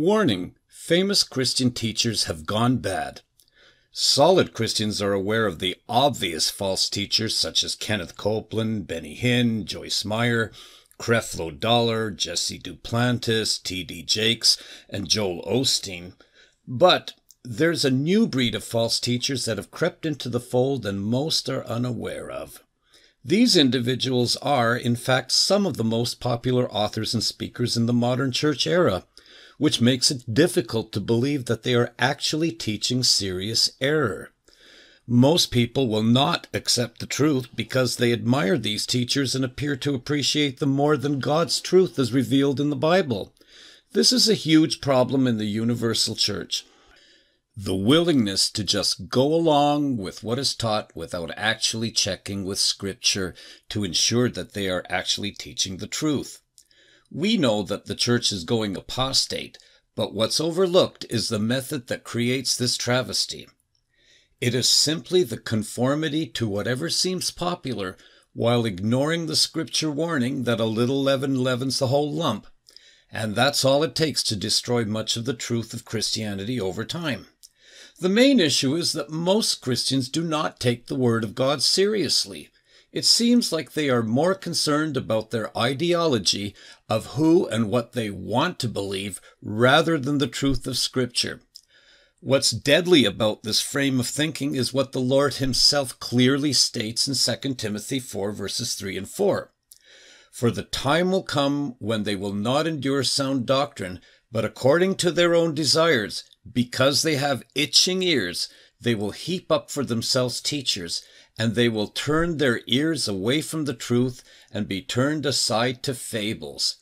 Warning Famous Christian teachers have gone bad. Solid Christians are aware of the obvious false teachers such as Kenneth Copeland, Benny Hinn, Joyce Meyer, Creflo Dollar, Jesse Duplantis, T.D. Jakes, and Joel Osteen. But there's a new breed of false teachers that have crept into the fold and most are unaware of. These individuals are, in fact, some of the most popular authors and speakers in the modern church era which makes it difficult to believe that they are actually teaching serious error. Most people will not accept the truth because they admire these teachers and appear to appreciate them more than God's truth as revealed in the Bible. This is a huge problem in the universal church. The willingness to just go along with what is taught without actually checking with Scripture to ensure that they are actually teaching the truth. We know that the church is going apostate, but what's overlooked is the method that creates this travesty. It is simply the conformity to whatever seems popular while ignoring the scripture warning that a little leaven leavens the whole lump. And that's all it takes to destroy much of the truth of Christianity over time. The main issue is that most Christians do not take the Word of God seriously. It seems like they are more concerned about their ideology of who and what they want to believe rather than the truth of Scripture. What's deadly about this frame of thinking is what the Lord himself clearly states in 2 Timothy 4 verses 3 and 4. For the time will come when they will not endure sound doctrine, but according to their own desires, because they have itching ears, they will heap up for themselves teachers and they will turn their ears away from the truth and be turned aside to fables.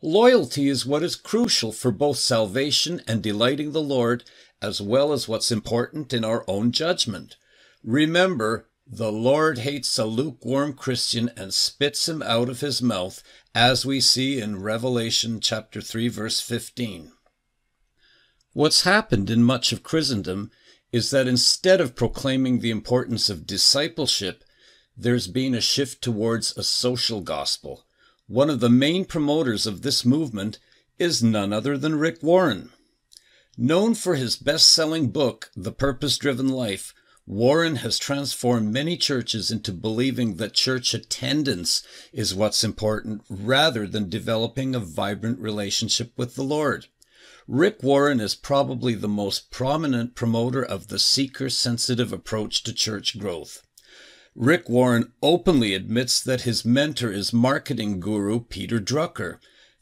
Loyalty is what is crucial for both salvation and delighting the Lord, as well as what's important in our own judgment. Remember, the Lord hates a lukewarm Christian and spits him out of his mouth, as we see in Revelation chapter 3 verse 15. What's happened in much of Christendom is that instead of proclaiming the importance of discipleship, there's been a shift towards a social gospel. One of the main promoters of this movement is none other than Rick Warren. Known for his best selling book, The Purpose Driven Life, Warren has transformed many churches into believing that church attendance is what's important rather than developing a vibrant relationship with the Lord. Rick Warren is probably the most prominent promoter of the seeker sensitive approach to church growth. Rick Warren openly admits that his mentor is marketing guru Peter Drucker.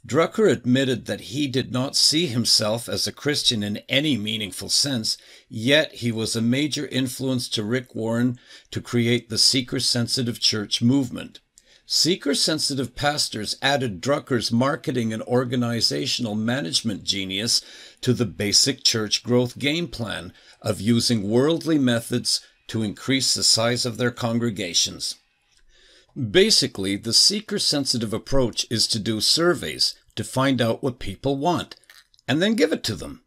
Drucker admitted that he did not see himself as a Christian in any meaningful sense, yet he was a major influence to Rick Warren to create the seeker sensitive church movement. Seeker sensitive pastors added Drucker's marketing and organizational management genius to the basic church growth game plan of using worldly methods to increase the size of their congregations. Basically, the seeker sensitive approach is to do surveys to find out what people want and then give it to them.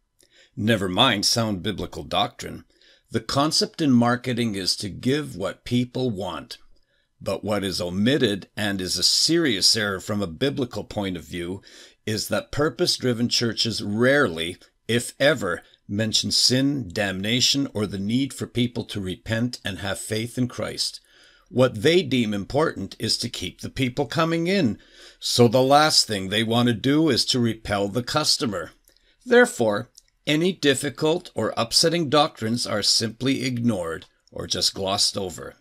Never mind sound biblical doctrine. The concept in marketing is to give what people want. But what is omitted and is a serious error from a biblical point of view is that purpose driven churches rarely, if ever, mention sin, damnation, or the need for people to repent and have faith in Christ. What they deem important is to keep the people coming in, so the last thing they want to do is to repel the customer. Therefore, any difficult or upsetting doctrines are simply ignored or just glossed over.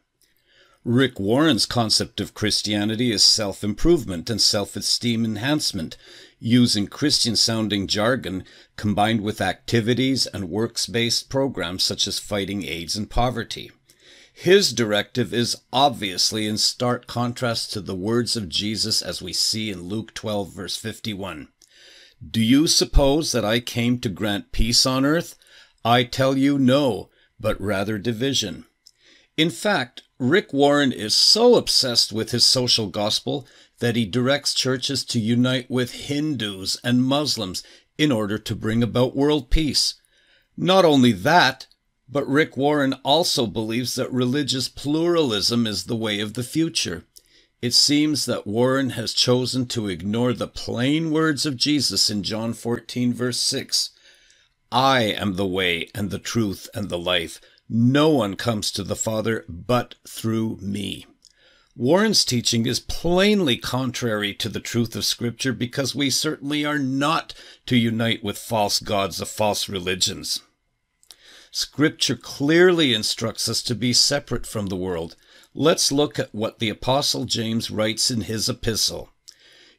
Rick Warren's concept of Christianity is self improvement and self esteem enhancement, using Christian sounding jargon combined with activities and works based programs such as fighting AIDS and poverty. His directive is obviously in stark contrast to the words of Jesus as we see in Luke 12, verse 51. Do you suppose that I came to grant peace on earth? I tell you no, but rather division. In fact, Rick Warren is so obsessed with his social gospel that he directs churches to unite with Hindus and Muslims in order to bring about world peace. Not only that, but Rick Warren also believes that religious pluralism is the way of the future. It seems that Warren has chosen to ignore the plain words of Jesus in John 14, verse 6. I am the way and the truth and the life. No one comes to the Father but through me. Warren's teaching is plainly contrary to the truth of Scripture because we certainly are not to unite with false gods of false religions. Scripture clearly instructs us to be separate from the world. Let's look at what the Apostle James writes in his epistle.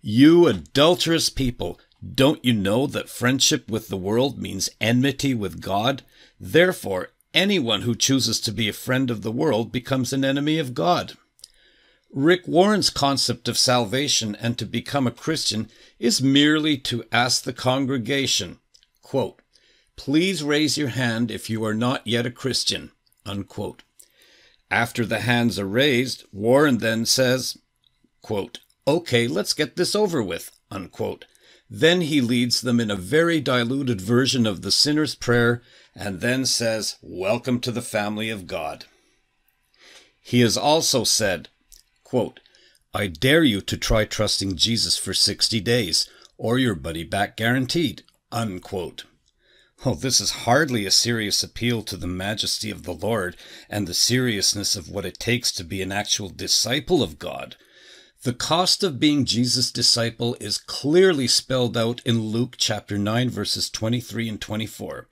You adulterous people, don't you know that friendship with the world means enmity with God? Therefore, Anyone who chooses to be a friend of the world becomes an enemy of God. Rick Warren's concept of salvation and to become a Christian is merely to ask the congregation, quote, Please raise your hand if you are not yet a Christian. Unquote. After the hands are raised, Warren then says, quote, Okay, let's get this over with. Unquote, then he leads them in a very diluted version of the sinner's prayer and then says, Welcome to the family of God. He has also said, quote, I dare you to try trusting Jesus for 60 days or your money back guaranteed. Unquote. Oh, this is hardly a serious appeal to the majesty of the Lord and the seriousness of what it takes to be an actual disciple of God. The cost of being Jesus' disciple is clearly spelled out in Luke chapter 9, verses 23 and 24.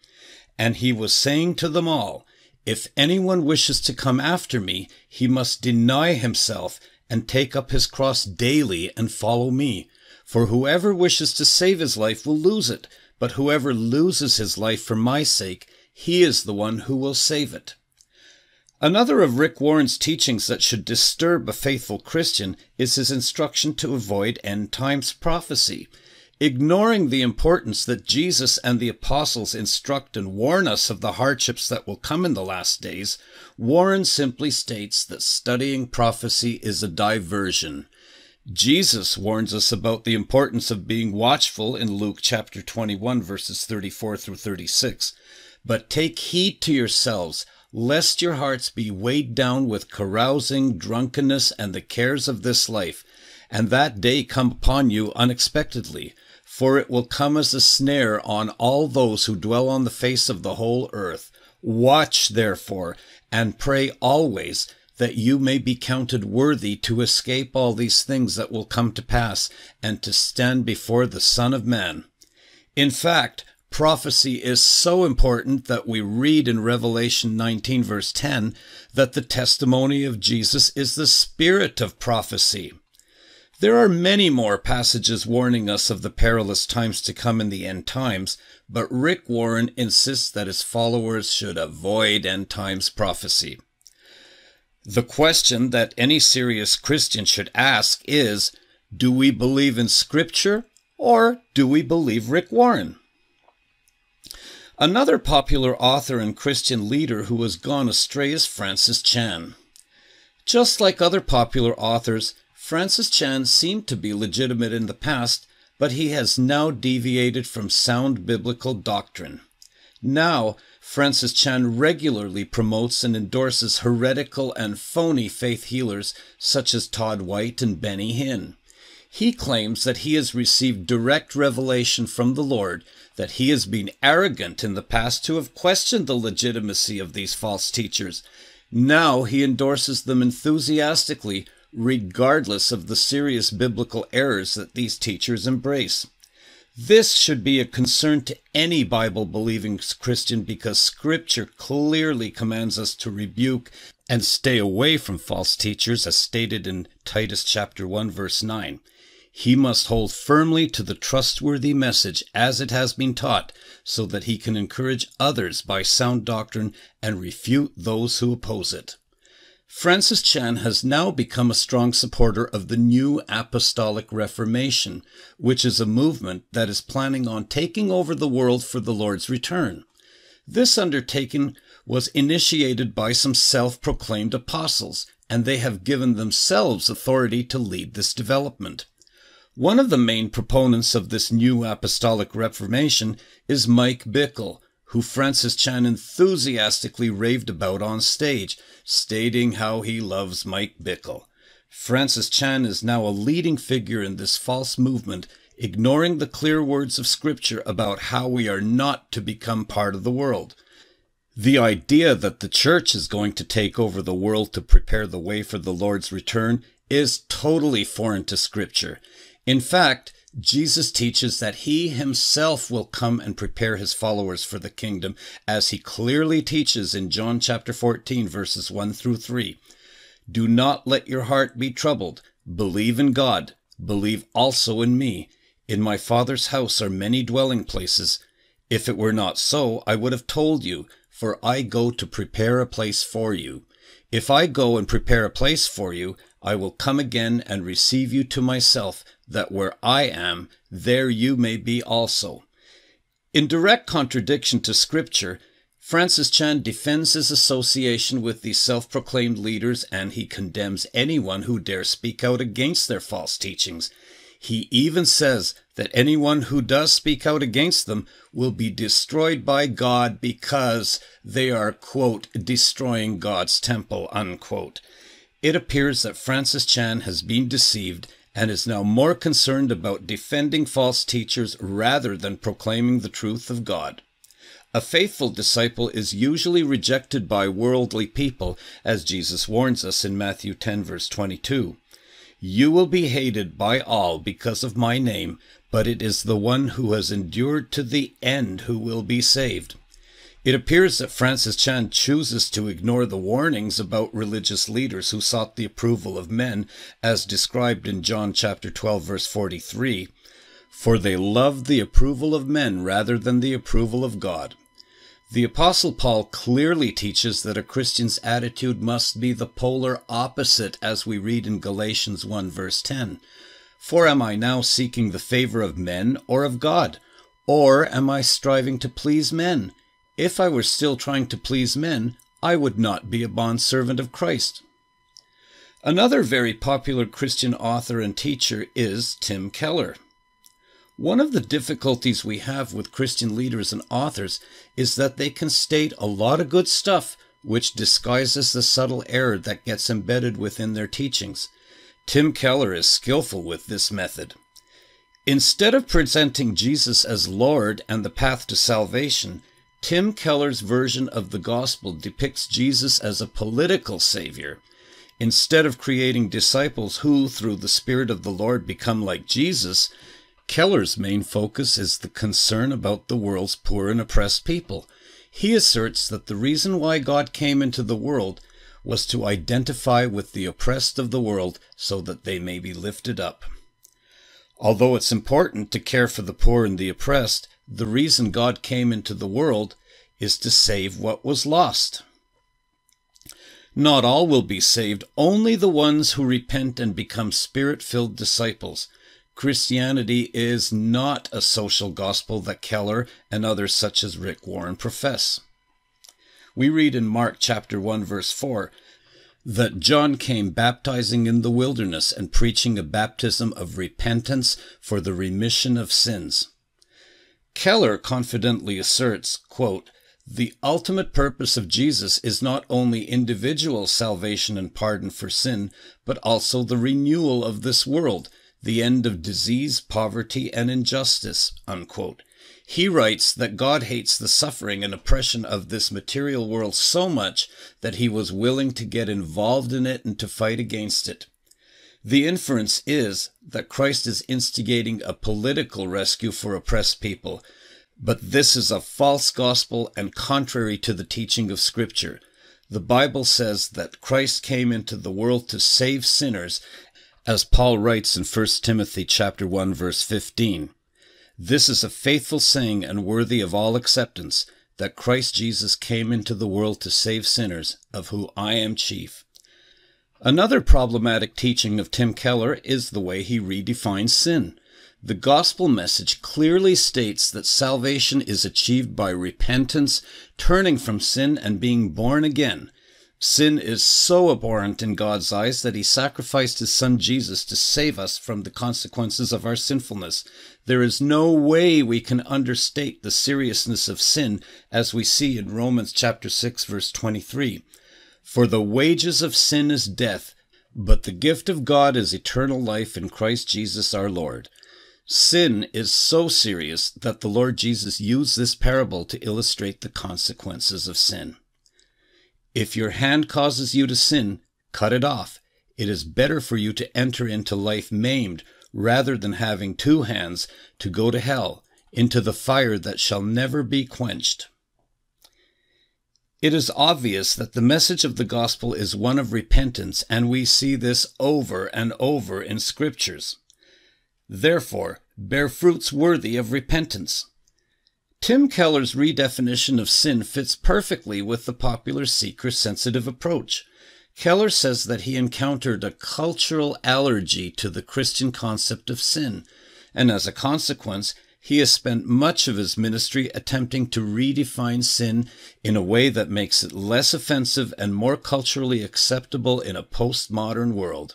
And he was saying to them all, If anyone wishes to come after me, he must deny himself and take up his cross daily and follow me. For whoever wishes to save his life will lose it, but whoever loses his life for my sake, he is the one who will save it. Another of Rick Warren's teachings that should disturb a faithful Christian is his instruction to avoid end times prophecy. Ignoring the importance that Jesus and the apostles instruct and warn us of the hardships that will come in the last days, Warren simply states that studying prophecy is a diversion. Jesus warns us about the importance of being watchful in Luke chapter 21 verses 34 through 36. But take heed to yourselves lest your hearts be weighed down with carousing, drunkenness, and the cares of this life, and that day come upon you unexpectedly, for it will come as a snare on all those who dwell on the face of the whole earth. Watch, therefore, and pray always, that you may be counted worthy to escape all these things that will come to pass, and to stand before the Son of Man. In fact, prophecy is so important that we read in Revelation 19, verse 10, that the testimony of Jesus is the spirit of prophecy. There are many more passages warning us of the perilous times to come in the end times, but Rick Warren insists that his followers should avoid end times prophecy. The question that any serious Christian should ask is Do we believe in Scripture or do we believe Rick Warren? Another popular author and Christian leader who has gone astray is Francis Chan. Just like other popular authors, Francis Chan seemed to be legitimate in the past, but he has now deviated from sound biblical doctrine. Now, Francis Chan regularly promotes and endorses heretical and phony faith healers such as Todd White and Benny Hinn. He claims that he has received direct revelation from the Lord that he has been arrogant in the past to have questioned the legitimacy of these false teachers. Now he endorses them enthusiastically, regardless of the serious biblical errors that these teachers embrace. This should be a concern to any Bible believing Christian because Scripture clearly commands us to rebuke and stay away from false teachers, as stated in Titus chapter 1, verse 9. He must hold firmly to the trustworthy message as it has been taught, so that he can encourage others by sound doctrine and refute those who oppose it. Francis Chan has now become a strong supporter of the New Apostolic Reformation, which is a movement that is planning on taking over the world for the Lord's return. This undertaking was initiated by some self proclaimed apostles, and they have given themselves authority to lead this development. One of the main proponents of this new apostolic reformation is Mike Bickle, who Francis Chan enthusiastically raved about on stage, stating how he loves Mike Bickle. Francis Chan is now a leading figure in this false movement, ignoring the clear words of Scripture about how we are not to become part of the world. The idea that the church is going to take over the world to prepare the way for the Lord's return is totally foreign to Scripture. In fact, Jesus teaches that he himself will come and prepare his followers for the kingdom, as he clearly teaches in John chapter 14, verses 1 through 3. Do not let your heart be troubled. Believe in God. Believe also in me. In my Father's house are many dwelling places. If it were not so, I would have told you, for I go to prepare a place for you. If I go and prepare a place for you, I will come again and receive you to myself, that where I am, there you may be also. In direct contradiction to Scripture, Francis Chan defends his association with these self proclaimed leaders and he condemns anyone who dares speak out against their false teachings. He even says that anyone who does speak out against them will be destroyed by God because they are, quote, destroying God's temple, unquote. It appears that Francis Chan has been deceived and is now more concerned about defending false teachers rather than proclaiming the truth of God. A faithful disciple is usually rejected by worldly people, as Jesus warns us in Matthew 10, verse 22. You will be hated by all because of my name, but it is the one who has endured to the end who will be saved. It appears that Francis Chan chooses to ignore the warnings about religious leaders who sought the approval of men, as described in John chapter 12 verse 43, for they loved the approval of men rather than the approval of God. The apostle Paul clearly teaches that a Christian's attitude must be the polar opposite as we read in Galatians 1 verse 10. For am I now seeking the favor of men or of God? Or am I striving to please men? If I were still trying to please men, I would not be a bondservant of Christ. Another very popular Christian author and teacher is Tim Keller. One of the difficulties we have with Christian leaders and authors is that they can state a lot of good stuff which disguises the subtle error that gets embedded within their teachings. Tim Keller is skillful with this method. Instead of presenting Jesus as Lord and the path to salvation, Tim Keller's version of the gospel depicts Jesus as a political savior instead of creating disciples who, through the Spirit of the Lord, become like Jesus, Keller's main focus is the concern about the world's poor and oppressed people. He asserts that the reason why God came into the world was to identify with the oppressed of the world so that they may be lifted up. Although it's important to care for the poor and the oppressed, the reason God came into the world is to save what was lost. Not all will be saved, only the ones who repent and become spirit filled disciples. Christianity is not a social gospel that Keller and others such as Rick Warren profess. We read in Mark chapter 1 verse 4 that John came baptizing in the wilderness and preaching a baptism of repentance for the remission of sins. Keller confidently asserts, quote, the ultimate purpose of Jesus is not only individual salvation and pardon for sin, but also the renewal of this world, the end of disease, poverty, and injustice. Unquote. He writes that God hates the suffering and oppression of this material world so much that he was willing to get involved in it and to fight against it. The inference is that Christ is instigating a political rescue for oppressed people, but this is a false gospel and contrary to the teaching of Scripture. The Bible says that Christ came into the world to save sinners, as Paul writes in 1 Timothy chapter 1 verse 15. This is a faithful saying and worthy of all acceptance that Christ Jesus came into the world to save sinners, of who I am chief. Another problematic teaching of Tim Keller is the way he redefines sin. The gospel message clearly states that salvation is achieved by repentance, turning from sin, and being born again. Sin is so abhorrent in God's eyes that he sacrificed his son Jesus to save us from the consequences of our sinfulness. There is no way we can understate the seriousness of sin as we see in Romans chapter 6 verse 23. For the wages of sin is death, but the gift of God is eternal life in Christ Jesus our Lord. Sin is so serious that the Lord Jesus used this parable to illustrate the consequences of sin. If your hand causes you to sin, cut it off. It is better for you to enter into life maimed rather than having two hands to go to hell, into the fire that shall never be quenched. It is obvious that the message of the gospel is one of repentance, and we see this over and over in scriptures. Therefore, bear fruits worthy of repentance. Tim Keller's redefinition of sin fits perfectly with the popular seeker sensitive approach. Keller says that he encountered a cultural allergy to the Christian concept of sin, and as a consequence, he has spent much of his ministry attempting to redefine sin in a way that makes it less offensive and more culturally acceptable in a postmodern world.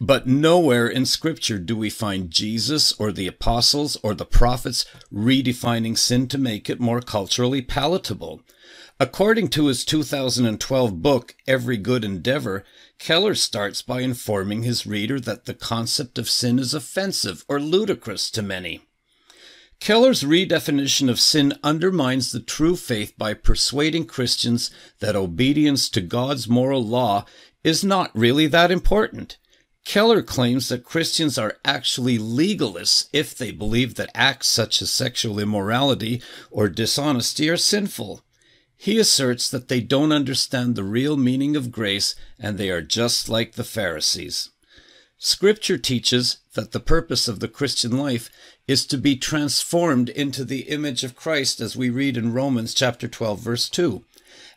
But nowhere in Scripture do we find Jesus or the apostles or the prophets redefining sin to make it more culturally palatable. According to his 2012 book, Every Good Endeavor, Keller starts by informing his reader that the concept of sin is offensive or ludicrous to many. Keller's redefinition of sin undermines the true faith by persuading Christians that obedience to God's moral law is not really that important. Keller claims that Christians are actually legalists if they believe that acts such as sexual immorality or dishonesty are sinful. He asserts that they don't understand the real meaning of grace and they are just like the Pharisees. Scripture teaches that the purpose of the Christian life is to be transformed into the image of Christ as we read in Romans chapter 12 verse 2.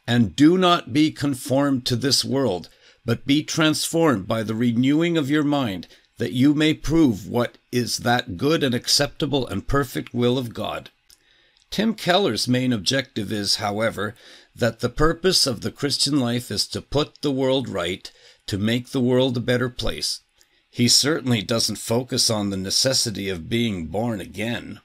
And do not be conformed to this world, but be transformed by the renewing of your mind, that you may prove what is that good and acceptable and perfect will of God. Tim Keller's main objective is, however, that the purpose of the Christian life is to put the world right, to make the world a better place, he certainly doesn't focus on the necessity of being born again.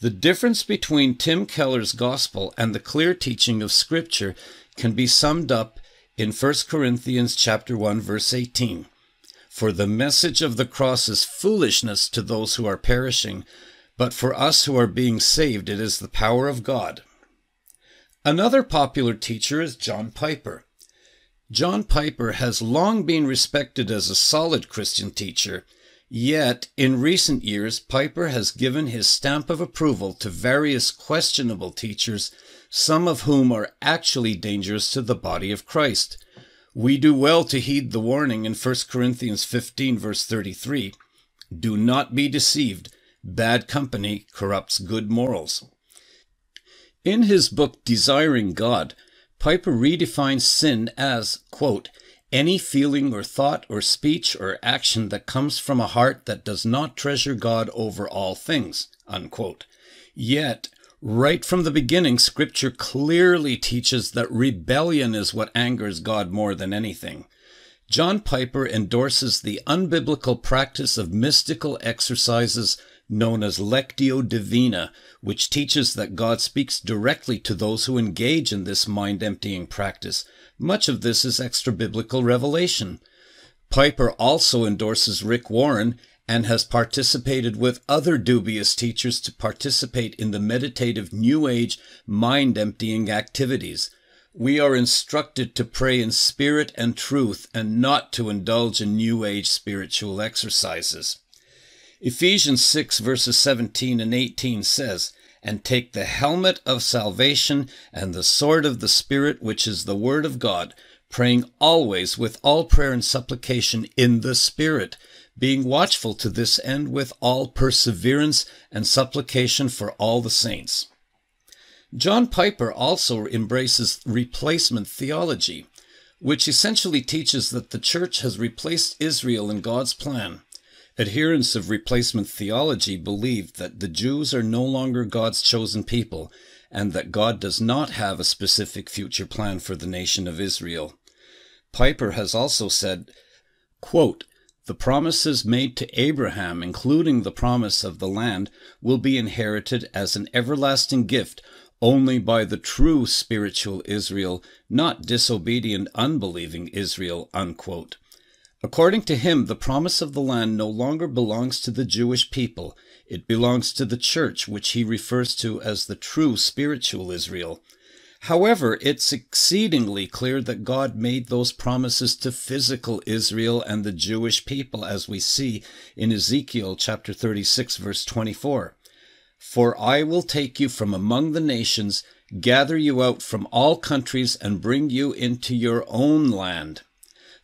The difference between Tim Keller's gospel and the clear teaching of scripture can be summed up in 1 Corinthians chapter 1 verse 18. For the message of the cross is foolishness to those who are perishing, but for us who are being saved it is the power of God. Another popular teacher is John Piper. John Piper has long been respected as a solid Christian teacher, yet in recent years Piper has given his stamp of approval to various questionable teachers, some of whom are actually dangerous to the body of Christ. We do well to heed the warning in 1 Corinthians 15 verse 33, do not be deceived, bad company corrupts good morals. In his book Desiring God, Piper redefines sin as, quote, any feeling or thought or speech or action that comes from a heart that does not treasure God over all things, unquote. Yet, right from the beginning, scripture clearly teaches that rebellion is what angers God more than anything. John Piper endorses the unbiblical practice of mystical exercises known as Lectio Divina, which teaches that God speaks directly to those who engage in this mind emptying practice. Much of this is extra biblical revelation. Piper also endorses Rick Warren and has participated with other dubious teachers to participate in the meditative New Age mind emptying activities. We are instructed to pray in spirit and truth and not to indulge in New Age spiritual exercises. Ephesians 6 verses 17 and 18 says, And take the helmet of salvation and the sword of the Spirit, which is the word of God, praying always with all prayer and supplication in the Spirit, being watchful to this end with all perseverance and supplication for all the saints. John Piper also embraces replacement theology, which essentially teaches that the church has replaced Israel in God's plan Adherents of replacement theology believe that the Jews are no longer God's chosen people and that God does not have a specific future plan for the nation of Israel. Piper has also said, quote, The promises made to Abraham, including the promise of the land, will be inherited as an everlasting gift only by the true spiritual Israel, not disobedient, unbelieving Israel. Unquote. According to him, the promise of the land no longer belongs to the Jewish people. It belongs to the church, which he refers to as the true spiritual Israel. However, it's exceedingly clear that God made those promises to physical Israel and the Jewish people, as we see in Ezekiel chapter 36, verse 24. For I will take you from among the nations, gather you out from all countries, and bring you into your own land.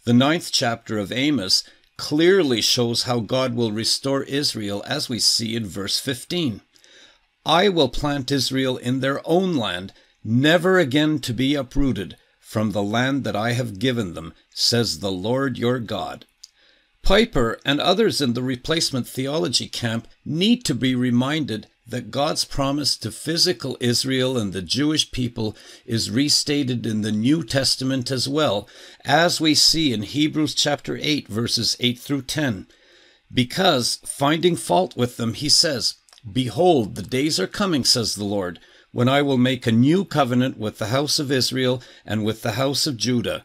The ninth chapter of Amos clearly shows how God will restore Israel, as we see in verse 15. I will plant Israel in their own land, never again to be uprooted from the land that I have given them, says the Lord your God. Piper and others in the replacement theology camp need to be reminded that God's promise to physical Israel and the Jewish people is restated in the New Testament as well, as we see in Hebrews chapter 8, verses 8 through 10. Because, finding fault with them, he says, Behold, the days are coming, says the Lord, when I will make a new covenant with the house of Israel and with the house of Judah,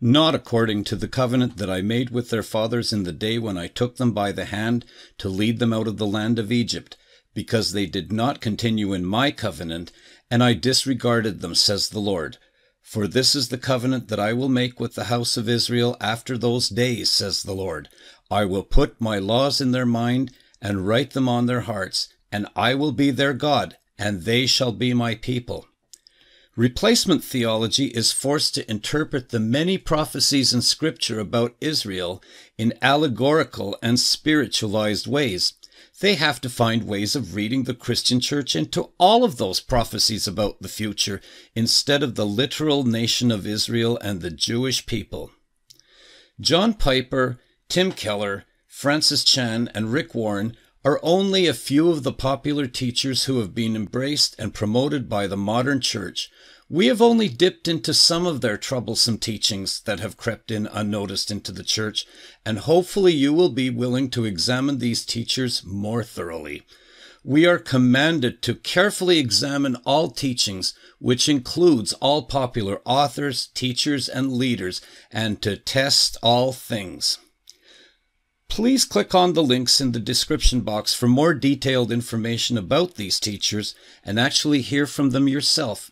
not according to the covenant that I made with their fathers in the day when I took them by the hand to lead them out of the land of Egypt because they did not continue in my covenant, and I disregarded them, says the Lord. For this is the covenant that I will make with the house of Israel after those days, says the Lord. I will put my laws in their mind and write them on their hearts, and I will be their God, and they shall be my people. Replacement theology is forced to interpret the many prophecies in Scripture about Israel in allegorical and spiritualized ways, they have to find ways of reading the Christian church into all of those prophecies about the future instead of the literal nation of Israel and the Jewish people. John Piper, Tim Keller, Francis Chan, and Rick Warren are only a few of the popular teachers who have been embraced and promoted by the modern church, we have only dipped into some of their troublesome teachings that have crept in unnoticed into the church, and hopefully you will be willing to examine these teachers more thoroughly. We are commanded to carefully examine all teachings, which includes all popular authors, teachers, and leaders, and to test all things. Please click on the links in the description box for more detailed information about these teachers and actually hear from them yourself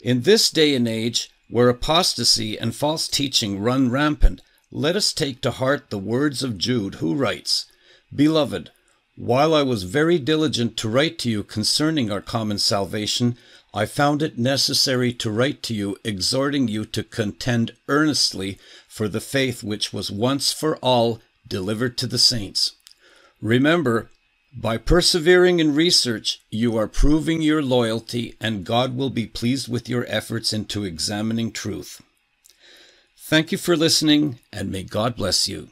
in this day and age, where apostasy and false teaching run rampant, let us take to heart the words of Jude, who writes, Beloved, while I was very diligent to write to you concerning our common salvation, I found it necessary to write to you, exhorting you to contend earnestly for the faith which was once for all delivered to the saints. Remember by persevering in research, you are proving your loyalty, and God will be pleased with your efforts into examining truth. Thank you for listening, and may God bless you.